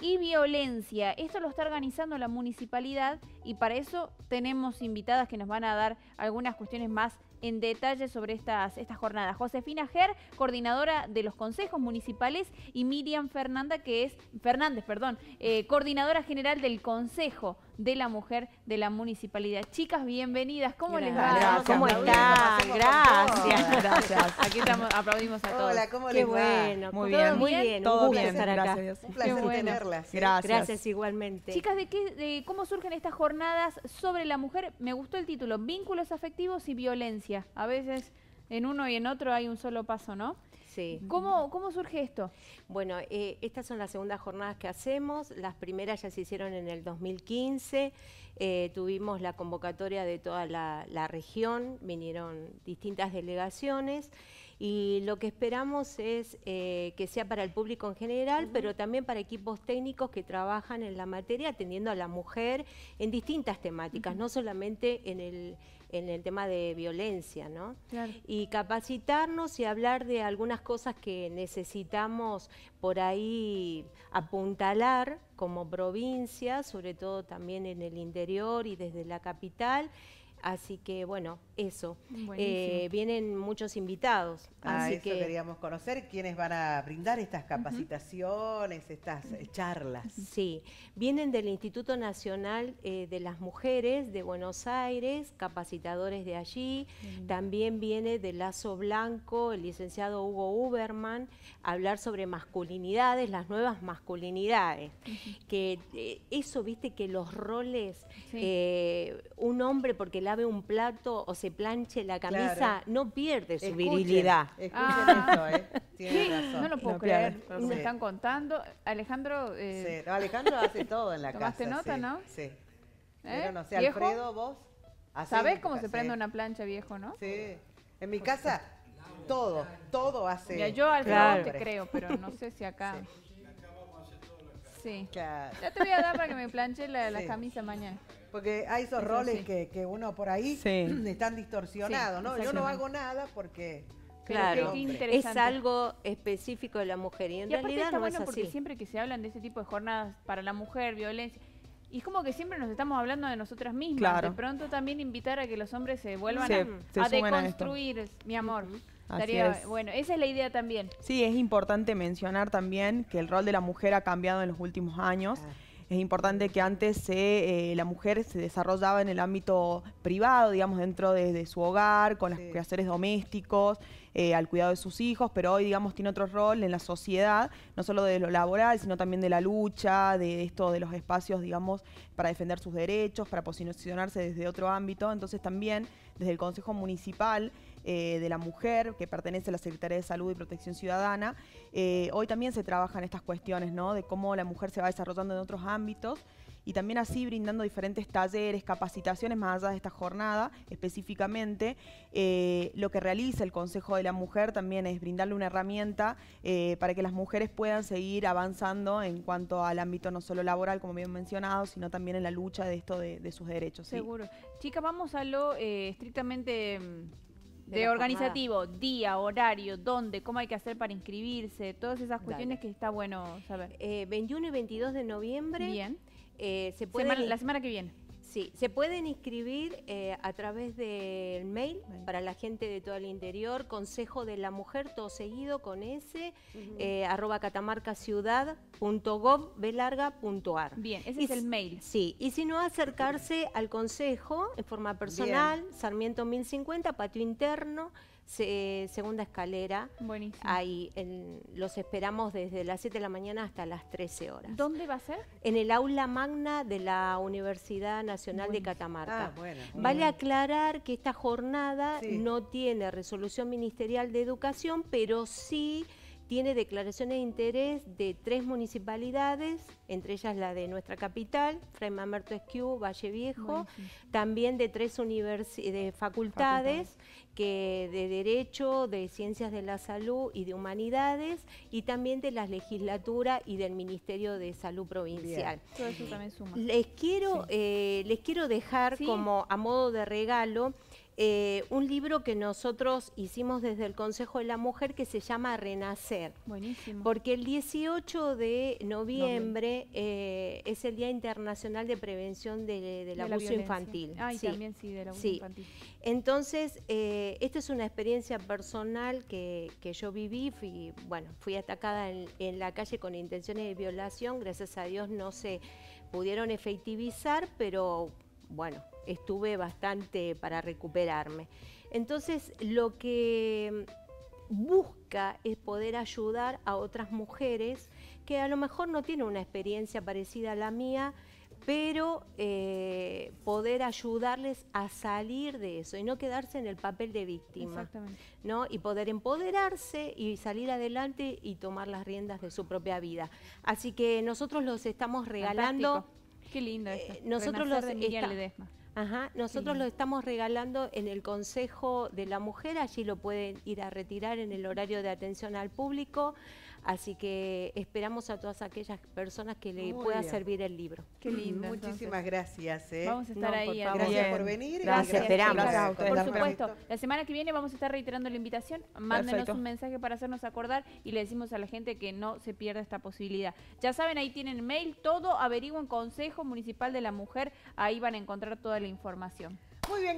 y violencia. Esto lo está organizando la municipalidad y para eso tenemos invitadas que nos van a dar algunas cuestiones más en detalle sobre estas, estas jornadas. Josefina Ger, coordinadora de los consejos municipales, y Miriam Fernanda, que es, Fernández, perdón, eh, coordinadora general del Consejo de la Mujer de la Municipalidad. Chicas, bienvenidas. ¿Cómo les va? Gracias. ¿Cómo están? Gracias. Aquí estamos, aplaudimos a todos. Hola, ¿cómo les va? Muy bien, muy bien. Todo bien, estar acá. Gracias. Un placer tenerlas. Gracias. Gracias igualmente. Chicas, ¿de, qué, ¿de cómo surgen estas jornadas sobre la mujer? Me gustó el título, Vínculos afectivos y violencia. A veces en uno y en otro hay un solo paso, ¿no? Sí. ¿Cómo, ¿Cómo, surge esto? Bueno, eh, estas son las segundas jornadas que hacemos. Las primeras ya se hicieron en el 2015. Eh, tuvimos la convocatoria de toda la región, vinieron distintas delegaciones y lo que esperamos es eh, que sea para el público en general, pero también para equipos técnicos que trabajan en la materia atendiendo a la mujer en distintas temáticas, no solamente en el, en el tema de violencia, ¿no? Y capacitarnos y hablar de algunas cosas que necesitamos por ahí apuntalar como provincia, sobre todo también en el interior y desde la capital. Así que bueno, eso. Eh, vienen muchos invitados. así que... queríamos conocer quiénes van a brindar estas capacitaciones, estas eh, charlas. Sí, vienen del Instituto Nacional eh, de las Mujeres de Buenos Aires, capacitadores de allí. También viene de Lazo Blanco el licenciado Hugo Uberman a hablar sobre masculinidades, las nuevas masculinidades. Que eso, viste, que los roles, un hombre porque lave un plato o sea planche la camisa, no pierde su virilidad. Escuchen ah. esto, ¿eh? razón. No lo puedo no creer, me están contando. Alejandro... Eh, sí. Alejandro hace todo en la ¿tomaste casa. ¿Tomaste nota, no? Sí. ¿Eh? Pero no sé, Alfredo, vos... Así, ¿Sabés cómo se prende una plancha, viejo, no? Sí. En mi casa, todo, todo hace... yo al claro. te creo, pero no sé si acá... Ya te voy a dar para que me planche la, camisa mañana. Porque hay esos roles que, uno por ahí están distorsionados, ¿no? Yo no hago nada porque... Claro, es algo específico de la mujer. Y en realidad no es así. porque siempre que se hablan de ese tipo de jornadas para la mujer, violencia, y es como que siempre nos estamos hablando de nosotras mismas. De pronto también invitar a que los hombres se vuelvan a, deconstruir, mi amor. Bueno, esa es la idea también. Sí, es importante mencionar también que el rol de la mujer ha cambiado en los últimos años. Ah. Es importante que antes eh, la mujer se desarrollaba en el ámbito privado, digamos, dentro de, su hogar, con los quehaceres domésticos, eh, al cuidado de sus hijos, pero hoy, digamos, tiene otro rol en la sociedad, no solo de lo laboral, sino también de la lucha, de esto, de los espacios, digamos, para defender sus derechos, para posicionarse desde otro ámbito. Entonces también desde el Consejo Municipal eh, de la Mujer, que pertenece a la Secretaría de Salud y Protección Ciudadana, eh, hoy también se trabajan estas cuestiones, ¿no? De cómo la mujer se va desarrollando en otros ámbitos y también así brindando diferentes talleres, capacitaciones más allá de esta jornada específicamente. Eh, lo que realiza el Consejo de la Mujer también es brindarle una herramienta para que las mujeres puedan seguir avanzando en cuanto al ámbito no solo laboral, como bien mencionado, sino también en la lucha de esto de, sus derechos. Seguro. Chica, vamos a lo estrictamente mm, de, organizativo, día, horario, dónde, cómo hay que hacer para inscribirse, todas esas cuestiones que está bueno saber. 21 eh, y 22 de noviembre. Bien. Eh, se la semana que viene. Sí, se pueden inscribir eh, a través del mail para la gente de todo el interior, Consejo de la Mujer, todo seguido con ese, arroba -huh. eh, arroba Bien, ese es el mail. Sí, y si no, acercarse al Consejo en forma personal, Sarmiento 1050, patio interno segunda escalera. Buenísimo. Ahí los esperamos desde las 7 de la mañana hasta las 13 horas. ¿Dónde va a ser? En el aula magna de la Universidad Nacional de Catamarca. Ah, vale aclarar que esta jornada no tiene resolución ministerial de educación, pero sí tiene declaraciones de interés de tres municipalidades, entre ellas la de nuestra capital, Fray Mamerto Esquiú, Valle Viejo, también de tres de facultades, que de Derecho, de Ciencias de la Salud y de Humanidades, y también de las legislaturas y del Ministerio de Salud Provincial. Les quiero, eh, les quiero dejar como a modo de regalo eh, un libro que nosotros hicimos desde el Consejo de la Mujer que se llama Renacer. Buenísimo. Porque el 18 de noviembre eh, es el Día Internacional de Prevención del Abuso Infantil. Ah, sí. también sí, infantil. Entonces, eh, esta es una experiencia personal que, yo viví. Fui, bueno, fui atacada en la calle con intenciones de violación. Gracias a Dios no se pudieron efectivizar, pero bueno, estuve bastante para recuperarme. Entonces, lo que busca es poder ayudar a otras mujeres que a lo mejor no tienen una experiencia parecida a la mía, pero eh, poder ayudarles a salir de eso y no quedarse en el papel de víctima. Exactamente. ¿no? Y poder empoderarse y salir adelante y tomar las riendas de su propia vida. Así que nosotros los estamos regalando. Qué lindo. Eh, nosotros los Ajá, nosotros lo estamos regalando en el Consejo de la Mujer, allí lo pueden ir a retirar en el horario de atención al público. Así que esperamos a todas aquellas personas que le pueda servir el libro. Qué lindo. Mm, muchísimas gracias. ¿eh? Vamos a estar ahí. gracias por venir. Gracias, esperamos. Por supuesto. La semana que viene vamos a estar reiterando la invitación. Mándenos un mensaje para hacernos acordar y le decimos a la gente que no se pierda esta posibilidad. Ya saben, ahí tienen mail, todo, averigüen Consejo Municipal de la Mujer, ahí van a encontrar toda la información. Muy bien.